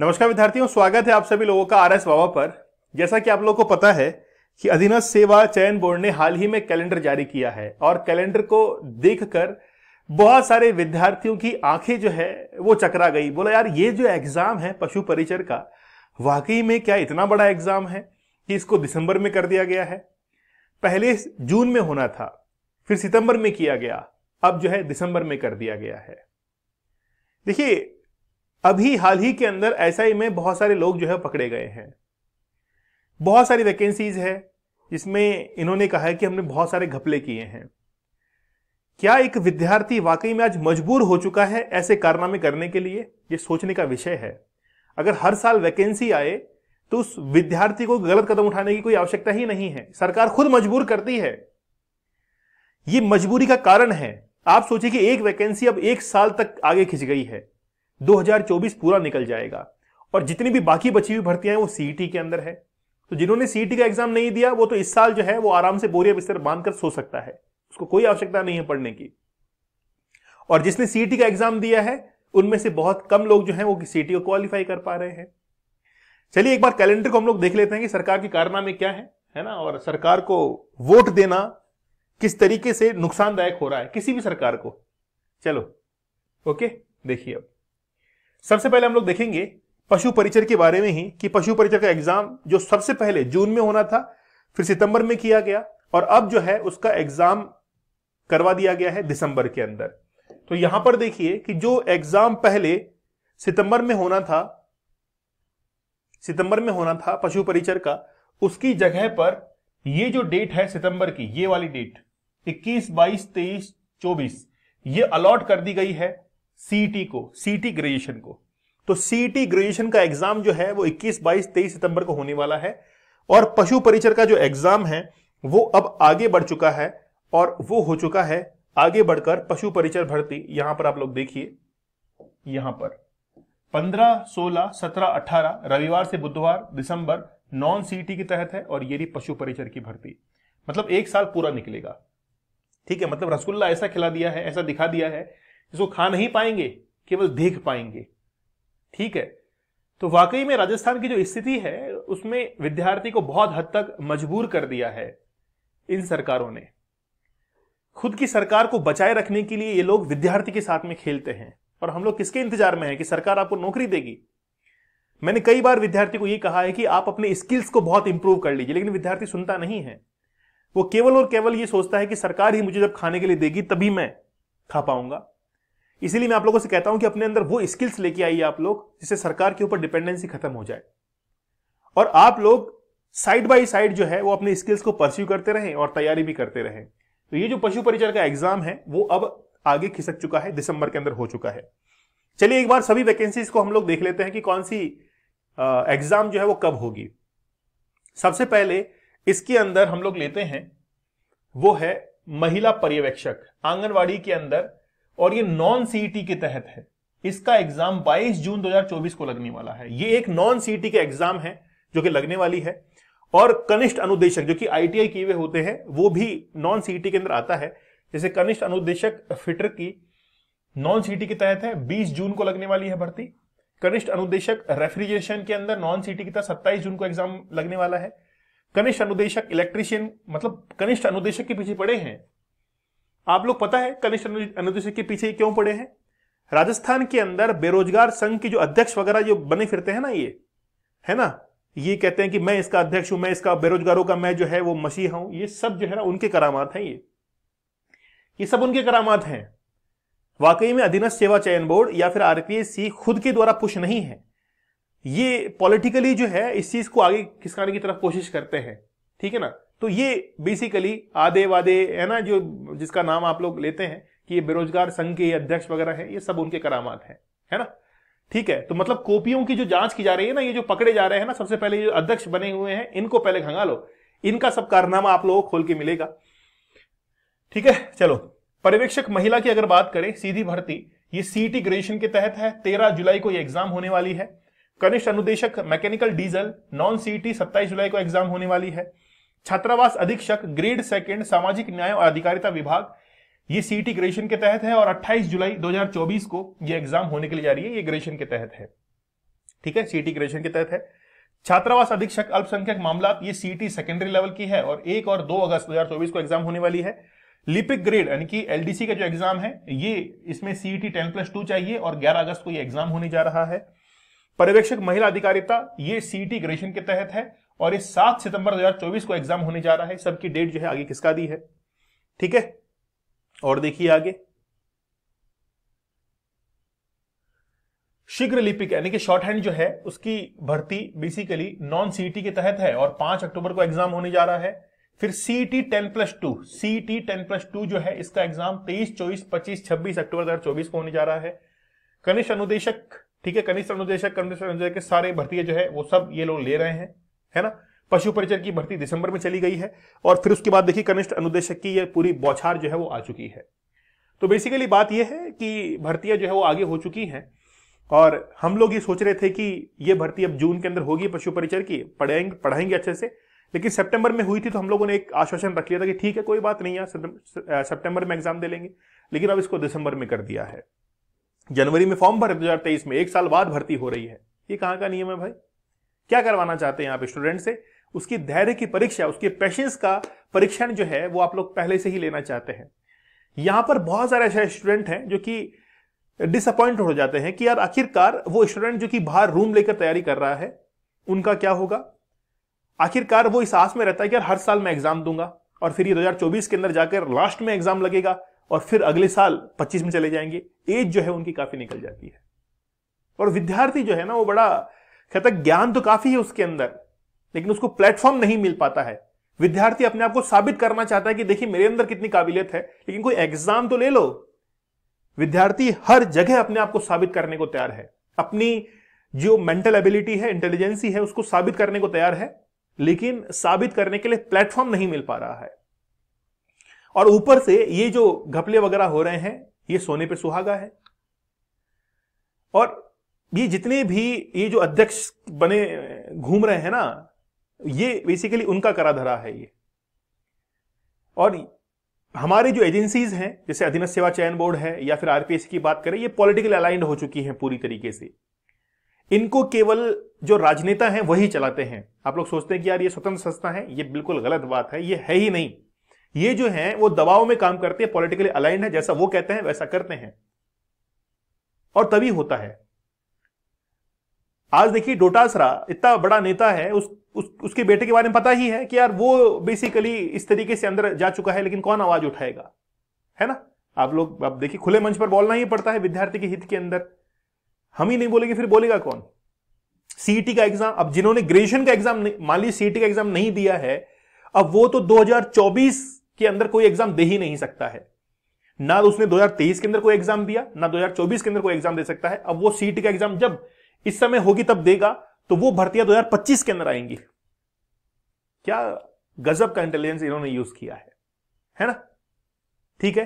नमस्कार विद्यार्थियों स्वागत है आप सभी लोगों का आर एस बाबा पर जैसा कि आप लोगों को पता है कि अधीनस्थ सेवा चयन बोर्ड ने हाल ही में कैलेंडर जारी किया है और कैलेंडर को देखकर बहुत सारे विद्यार्थियों की आंखें जो है वो चकरा गई बोला यार ये जो एग्जाम है पशु परिचर का वाकई में क्या इतना बड़ा एग्जाम है कि इसको दिसंबर में कर दिया गया है पहले जून में होना था फिर सितंबर में किया गया अब जो है दिसंबर में कर दिया गया है देखिए अभी हाल ही के अंदर ऐसा ही में बहुत सारे लोग जो है पकड़े गए हैं बहुत सारी वैकेंसीज है जिसमें इन्होंने कहा है कि हमने बहुत सारे घपले किए हैं क्या एक विद्यार्थी वाकई में आज मजबूर हो चुका है ऐसे कारनामे करने के लिए ये सोचने का विषय है अगर हर साल वैकेंसी आए तो उस विद्यार्थी को गलत कदम उठाने की कोई आवश्यकता ही नहीं है सरकार खुद मजबूर करती है ये मजबूरी का कारण है आप सोचिए कि एक वैकेंसी अब एक साल तक आगे खिंच गई है 2024 पूरा निकल जाएगा और जितनी भी बाकी बची हुई भर्तियां हैं वो सीईटी e के अंदर है तो जिन्होंने सीईटी e का एग्जाम नहीं दिया वो तो इस साल जो है वो आराम से बोरिया बिस्तर बांधकर सो सकता है उसको कोई आवश्यकता नहीं है पढ़ने की और जिसने सीईटी e का एग्जाम दिया है उनमें से बहुत कम लोग जो है वो सीईटी को क्वालिफाई कर पा रहे हैं चलिए एक बार कैलेंडर को हम लोग देख लेते हैं कि सरकार की कारनामे क्या है है ना और सरकार को वोट देना किस तरीके से नुकसानदायक हो रहा है किसी भी सरकार को चलो ओके देखिए अब सबसे पहले हम लोग देखेंगे पशु परिचर के बारे में ही कि पशु परिचर का एग्जाम जो सबसे पहले जून में होना था फिर सितंबर में किया गया और अब जो है उसका एग्जाम करवा दिया गया है दिसंबर के अंदर तो यहां पर देखिए कि जो एग्जाम पहले सितंबर में होना था सितंबर में होना था पशु परिचर का उसकी जगह पर ये जो डेट है सितंबर की ये वाली डेट 21, 22, 23, 24 ये अलॉट कर दी गई है सीटी को सीटी ग्रेजुएशन को तो सीटी ग्रेजुएशन का एग्जाम जो है वो 21, 22, 23 सितंबर को होने वाला है और पशु परिचर का जो एग्जाम है वो अब आगे बढ़ चुका है और वो हो चुका है आगे बढ़कर पशु परिचर भर्ती यहां पर आप लोग देखिए यहां पर 15, 16, 17, 18 रविवार से बुधवार दिसंबर नॉन टी के तहत है और ये रही पशु परिचर की भर्ती मतलब एक साल पूरा निकलेगा ठीक है मतलब रसगुल्ला ऐसा खिला दिया है ऐसा दिखा दिया है जिसको खा नहीं पाएंगे केवल देख पाएंगे ठीक है तो वाकई में राजस्थान की जो स्थिति है उसमें विद्यार्थी को बहुत हद तक मजबूर कर दिया है इन सरकारों ने खुद की सरकार को बचाए रखने के लिए ये लोग विद्यार्थी के साथ में खेलते हैं और हम लोग किसके इंतजार में है कि सरकार आपको नौकरी देगी मैंने कई बार विद्यार्थी को यह कहा है कि आप अपने स्किल्स को बहुत इंप्रूव कर लीजिए लेकिन विद्यार्थी सुनता नहीं है वो केवल और केवल ये सोचता है कि सरकार ही मुझे जब खाने के लिए देगी तभी मैं खा पाऊंगा इसीलिए मैं आप लोगों से कहता हूं कि अपने अंदर वो स्किल्स लेके आइए आप लोग जिससे सरकार के ऊपर डिपेंडेंसी खत्म हो जाए और आप लोग साइड बाय साइड जो है वो अपने स्किल्स को परस्यू करते रहें और तैयारी भी करते रहें तो ये जो पशु परिचर का एग्जाम है वो अब आगे खिसक चुका है दिसंबर के अंदर हो चुका है चलिए एक बार सभी वैकेंसीज को हम लोग देख लेते हैं कि कौन सी एग्जाम जो है वो कब होगी सबसे पहले इसके अंदर हम लोग लेते हैं वो है महिला पर्यवेक्षक आंगनवाड़ी के अंदर और ये नॉन सीईटी e के तहत है इसका एग्जाम 22 जून 2024 को लगने वाला है ये एक नॉन सीईटी का एग्जाम है जो कि लगने वाली है और कनिष्ठ अनुदेशक जो कि आईटीआई किए हुए होते हैं वो भी नॉन सीईटी e के अंदर आता है जैसे कनिष्ठ अनुदेशक फिटर की नॉन सीटी e के तहत है 20 जून को लगने वाली है भर्ती कनिष्ठ अनुदेशक रेफ्रिजरेशन के अंदर नॉन सीटी के तहत सत्ताईस जून को एग्जाम लगने वाला है कनिष्ठ अनुदेशक इलेक्ट्रिशियन मतलब कनिष्ठ अनुदेशक के पीछे पड़े हैं आप लोग पता है कनिष्ठ अनुसूचित के पीछे क्यों पड़े हैं राजस्थान के अंदर बेरोजगार संघ के जो अध्यक्ष वगैरह जो बने फिरते हैं ना ये है ना ये कहते हैं कि मैं इसका अध्यक्ष हूं मैं इसका बेरोजगारों का मैं जो है वो मसीह हूं ये सब जो है ना उनके करामात हैं ये ये सब उनके करामात हैं वाकई में अधीनस्थ सेवा चयन बोर्ड या फिर आरपीएससी खुद के द्वारा पुश नहीं है ये पॉलिटिकली जो है इस चीज को आगे खिसकाने की तरफ कोशिश करते हैं ठीक है ना तो ये बेसिकली आधे वादे है ना जो जिसका नाम आप लोग लेते हैं कि ये बेरोजगार संघ के अध्यक्ष वगैरह है ये सब उनके करामात हैं है ना ठीक है तो मतलब कॉपियों की जो जांच की जा रही है ना ये जो पकड़े जा रहे हैं ना सबसे पहले जो अध्यक्ष बने हुए हैं इनको पहले खंगा लो इनका सब कारनामा आप लोगों को खोल के मिलेगा ठीक है चलो पर्यवेक्षक महिला की अगर बात करें सीधी भर्ती ये सीटी ग्रेजुएशन के तहत है तेरह जुलाई को ये एग्जाम होने वाली है कनिष्ठ अनुदेशक मैकेनिकल डीजल नॉन सीटी सत्ताईस जुलाई को एग्जाम होने वाली है छात्रावास अधीक्षक ग्रेड सेकेंड सामाजिक न्याय और अधिकारिता विभाग ये सीटी e ग्रेजुएशन के तहत है और 28 जुलाई 2024 को ये एग्जाम होने के लिए जा रही है ये ग्रेजुएशन के तहत है ठीक है सीटी e ग्रेजुएशन के तहत है छात्रावास अधीक्षक अल्पसंख्यक मामला ये सीटी सेकेंडरी लेवल की है और एक और दो अगस्त 2024 को एग्जाम होने वाली है लिपिक ग्रेड यानी कि एलडीसी का जो एग्जाम है ये इसमें CET e ten plus two चाहिए और ग्यारह अगस्त को ये एग्जाम होने जा रहा है पर्यवेक्षक महिला अधिकारिता ये सीटी ग्रेजुएशन के तहत है और ये सात सितंबर 2024 को एग्जाम होने जा रहा है सबकी डेट जो है आगे किसका दी है ठीक है और देखिए आगे शीघ्र लिपिक यानी कि शॉर्ट हैंड जो है उसकी भर्ती बेसिकली नॉन सीटी के तहत है और पांच अक्टूबर को एग्जाम होने जा रहा है फिर CT e ten plus two T e ten plus two जो है इसका एग्जाम तेईस चौबीस पच्चीस छब्बीस अक्टूबर दो हजार चौबीस को होने जा रहा है कनिष्ठ अनुदेशक ठीक है कनिष्ठ अनुदेशक कनिष्ठ अनुदेशक के सारे भर्ती जो है वो सब ये लोग ले रहे हैं है ना पशु परिचर की भर्ती दिसंबर में चली गई है और फिर उसके बाद देखिए कनिष्ठ अनुदेशक की ये पूरी बौछार जो है वो आ चुकी है तो बेसिकली बात यह है कि भर्तियां जो है वो आगे हो चुकी हैं और हम लोग ये सोच रहे थे कि ये भर्ती अब जून के अंदर होगी पशु परिचर की पढ़ाएंगे पढ़ाएंगे अच्छे से लेकिन सितंबर में हुई थी तो हम लोगों ने एक आश्वासन रख लिया था कि ठीक है कोई बात नहीं यार सितंबर में एग्जाम दे लेंगे लेकिन अब इसको दिसंबर में कर दिया है जनवरी में फॉर्म भर दो में एक साल बाद भर्ती हो रही है ये कहाँ का नियम है भाई क्या करवाना चाहते हैं आप स्टूडेंट से उसकी धैर्य की परीक्षा उसके पेशेंस का परीक्षण जो है वो आप लोग पहले से ही लेना चाहते हैं यहां पर बहुत सारे ऐसे स्टूडेंट हैं जो कि डिसअपॉइंट हो जाते हैं कि यार आखिरकार वो स्टूडेंट जो कि बाहर रूम लेकर तैयारी कर रहा है उनका क्या होगा आखिरकार वो इस आस में रहता है कि यार हर साल मैं एग्जाम दूंगा और फिर ये 2024 के अंदर जाकर लास्ट में एग्जाम लगेगा और फिर अगले साल 25 में चले जाएंगे एज जो है उनकी काफी निकल जाती है और विद्यार्थी जो है ना वो बड़ा कहता ज्ञान तो काफी है उसके अंदर लेकिन उसको प्लेटफॉर्म नहीं मिल पाता है विद्यार्थी अपने आप को साबित करना चाहता है कि देखिए मेरे अंदर कितनी काबिलियत है लेकिन कोई एग्जाम तो ले लो विद्यार्थी हर जगह अपने आप को साबित करने को तैयार है अपनी जो मेंटल एबिलिटी है इंटेलिजेंसी है उसको साबित करने को तैयार है लेकिन साबित करने के लिए प्लेटफॉर्म नहीं मिल पा रहा है और ऊपर से ये जो घपले वगैरह हो रहे हैं ये सोने पे सुहागा है और ये जितने भी ये जो अध्यक्ष बने घूम रहे हैं ना ये बेसिकली उनका करा धरा है ये और हमारे जो एजेंसीज हैं जैसे अधीन सेवा चयन बोर्ड है या फिर आरपीएस की बात करें ये पॉलिटिकल अलाइंड हो चुकी हैं पूरी तरीके से इनको केवल जो राजनेता हैं वही चलाते हैं आप लोग सोचते हैं कि यार ये स्वतंत्र संस्था है ये बिल्कुल गलत बात है ये है ही नहीं ये जो है वो दबाव में काम करते हैं पॉलिटिकली अलाइंड है जैसा वो कहते हैं वैसा करते हैं और तभी होता है आज देखिए डोटासरा इतना बड़ा नेता है उस, उस उसके बेटे के बारे में पता ही है कि यार वो बेसिकली इस तरीके से अंदर जा चुका है लेकिन कौन आवाज उठाएगा है ना आप लोग अब देखिए खुले मंच पर बोलना ही पड़ता है विद्यार्थी के हित के अंदर हम ही नहीं बोलेंगे फिर बोलेगा कौन सीईटी e का एग्जाम अब जिन्होंने ग्रेजुएशन का एग्जाम मान लीजिए सीईटी e का एग्जाम नहीं दिया है अब वो तो 2024 के अंदर कोई एग्जाम दे ही नहीं सकता है ना उसने 2023 के अंदर कोई एग्जाम दिया ना 2024 के अंदर कोई एग्जाम दे सकता है अब वो सीईटी e का एग्जाम जब इस समय होगी तब देगा तो वो भर्तियां 2025 के अंदर आएंगी क्या गजब का इंटेलिजेंस इन्होंने यूज किया है है ना ठीक है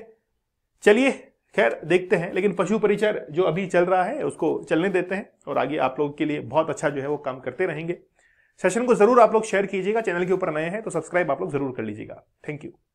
चलिए खैर देखते हैं लेकिन पशु परिचय जो अभी चल रहा है उसको चलने देते हैं और आगे आप लोग के लिए बहुत अच्छा जो है वो काम करते रहेंगे सेशन को जरूर आप लोग शेयर कीजिएगा चैनल के ऊपर नए हैं तो सब्सक्राइब आप लोग जरूर कर लीजिएगा थैंक यू